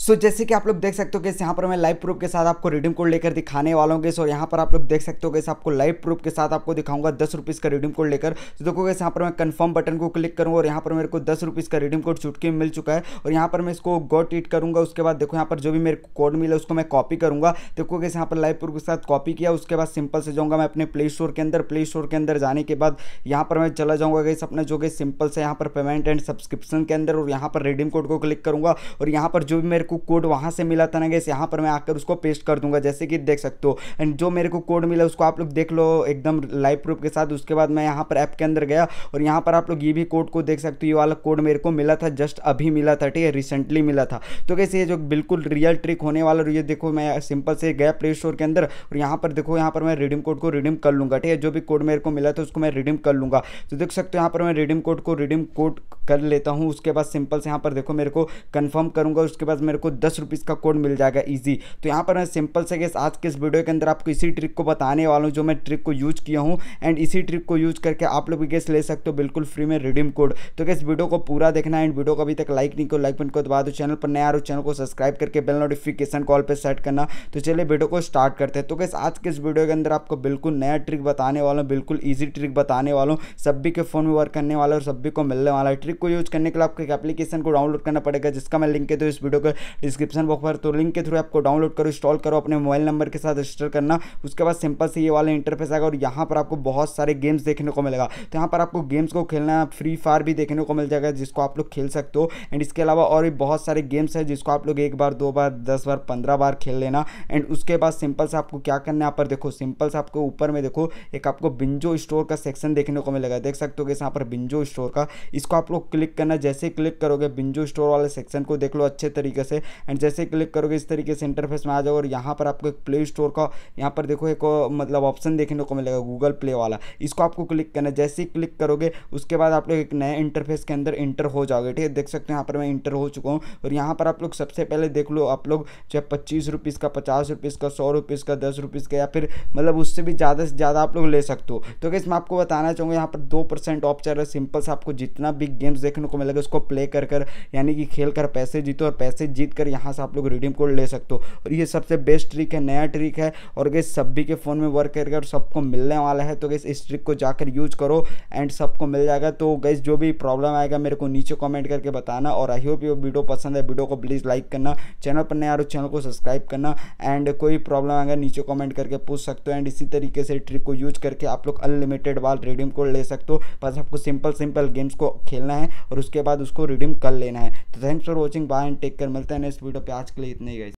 सो so, जैसे कि आप लोग देख सकते हो कि यहाँ पर मैं लाइव प्रूफ के साथ आपको रिडीम कोड लेकर दिखाने वाला हूँ गैस और यहाँ पर आप लोग देख सकते हो गैस आपको लाइव प्रूफ के साथ आपको दिखाऊंगा दस रुपीज़ का रिडीम कोड लेकर तो देखो गैस यहाँ पर मैं कंफर्म बटन को क्लिक करूँगा और यहाँ पर मेरे को दस रुपीज़ का रिडीम कोड चुटकी मिल चुका है और यहाँ पर मैं इसको गोट ईट करूँगा उसके बाद देखो यहाँ पर जो भी मेरे कोड मिला उसको मैं कॉपी करूँगा देखो गैस यहाँ पर लाइव प्रूफ के साथ कॉपी किया उसके बाद सिंपल से जाऊँगा मैं अपने प्ले स्टोर के अंदर प्ले स्टोर के अंदर जाने के बाद यहाँ पर मैं चला जाऊँगा गैस अपना जो गैस सिंपल से यहाँ पर पेमेंट एंड सब्सक्रिप्शन के अंदर और यहाँ पर रिडीम कोड को क्लिक करूँगा और यहाँ पर जो भी मेरे मेरे को कोड वहाँ से मिला था ना गैस यहाँ पर मैं आकर उसको पेस्ट कर दूंगा जैसे कि देख सकते हो एंड जो मेरे को कोड मिला उसको आप लोग देख लो एकदम लाइव प्रूफ के साथ उसके बाद मैं यहाँ पर ऐप के अंदर गया और यहाँ पर आप लोग ये भी कोड को देख सकते हो ये वाला कोड मेरे को मिला था जस्ट अभी मिला था ठीक है रिसेंटली मिला था तो कैसे ये जो बिल्कुल रियल ट्रिक होने वाला ये देखो मैं सिंपल से गया प्ले स्टोर के अंदर और यहाँ पर देखो यहाँ पर मैं रिडीम कोड को रिडीम कर लूँगा ठीक है जो भी कोड मेरे को मिला था उसको मैं रिडीम कर लूँगा तो देख सकते हो यहाँ पर मैं रिडीम कोड को रिडीम कोड कर लेता हूँ उसके बाद सिंपल से यहाँ पर देखो मेरे को कन्फर्म करूँगा उसके बाद मैं मेरे को दस रुपीज़ का कोड मिल जाएगा ईजी तो यहाँ पर मैं सिंपल से गैस आज के इस वीडियो के अंदर आपको इसी ट्रिक को बताने वाला हूँ जो मैं ट्रिक को यूज किया हूँ एंड इसी ट्रिक को यूज करके आप लोग भी गैस ले सकते हो बिल्कुल फ्री में रिडीम कोड तो गैस वीडियो को पूरा देखना एंड वीडियो को अभी तक लाइक नहीं करो लाइक बन को दबा दो चैनल पर नया और चैनल को सब्सक्राइब करके बेल नोटिफिकेशन कॉल पर सेट करना तो चलिए वीडियो को स्टार्ट करते हैं तो गैस आज के इस वीडियो के अंदर आपको बिल्कुल नया ट्रिक बताने वाला हूँ बिल्कुल ईजी ट्रिक बताने वाला हूँ सभी के फ़ोन में वर्क करने वाला और सभी को मिलने वाला है ट्रिक को यूज करने के लिए आपको एक एप्लीकेशन को डाउनलोड करना पड़ेगा जिसका मैं लिंक है तो इस वीडियो को डिस्क्रिप्शन बॉक्स पर तो लिंक के थ्रू आपको डाउनलोड करो इंस्टॉल करो अपने मोबाइल नंबर के साथ रजिस्टर करना उसके बाद सिंपल से ये वाला इंटरफेस आएगा और यहाँ पर आपको बहुत सारे गेम्स देखने को मिलेगा तो यहाँ पर आपको गेम्स को खेलना फ्री फायर भी देखने को मिल जाएगा जिसको आप लोग खेल सकते हो एंड इसके अलावा और भी बहुत सारे गेम्स हैं जिसको आप लोग एक बार दो बार दस बार पंद्रह बार खेल लेना एंड उसके बाद सिंपल से आपको क्या करना है यहाँ पर देखो सिंपल से आपको ऊपर में देखो एक आपको बिंजो स्टोर का सेक्शन देखने को मिलेगा देख सकते हो कि यहाँ पर बिंजो स्टोर का इसको आप लोग क्लिक करना जैसे क्लिक करोगे बिंजो स्टोर वाले सेक्शन को देख लो अच्छे तरीके से से एंड जैसे क्लिक करोगे इस तरीके से इंटरफेस में आ जाओ और यहाँ पर आपको एक प्ले स्टोर का यहाँ पर देखो एक मतलब ऑप्शन देखने को मिलेगा गूगल प्ले वाला इसको आपको क्लिक करना है जैसे ही क्लिक करोगे उसके बाद आप लोग एक नए इंटरफेस के अंदर इंटर हो जाओगे ठीक है देख सकते हैं यहाँ पर मैं इंटर हो चुका हूँ और यहाँ पर आप लोग सबसे पहले देख लो आप लोग चाहे पच्चीस रुपीज़ का पचास रुपीज़ का सौ रुपीज़ का दस रुपीज़ का या फिर मतलब उससे भी ज़्यादा से ज़्यादा आप लोग ले सकते हो तो कैसे मैं आपको बताना चाहूँगा यहाँ पर दो परसेंट ऑफ चल रहा है सिंपल से आपको जितना भी गेम्स देखने को मिलेगा उसको प्ले कर कर यानी कि खेल कर पैसे जीतो और पैसे जीत जीत कर यहाँ से आप लोग रिडीम कोड ले सकते हो और ये सबसे बेस्ट ट्रिक है नया ट्रिक है और गैस सभी के फ़ोन में वर्क करके और सबको मिलने वाला है तो गैस इस ट्रिक को जाकर यूज करो एंड सबको मिल जाएगा तो गैस जो भी प्रॉब्लम आएगा मेरे को नीचे कॉमेंट करके बताना और आई होप ये वीडियो पसंद है वीडियो को प्लीज़ लाइक करना चैनल पर नया और चैनल तो को सब्सक्राइब करना एंड कोई प्रॉब्लम आएगा नीचे कॉमेंट करके पूछ सकते हो एंड इसी तरीके से ट्रिक को यूज करके आप लोग अनलिमिटेड वाल रिडीम कोड ले सकते हो बस आपको सिंपल सिंपल गेम्स को खेलना है और उसके बाद उसको रिडीम कर लेना है तो thanks for watching bye and take care मिलते हैं मिलते हैं नेक्स्ट वीडियो पे आज के लिए इतने ही गए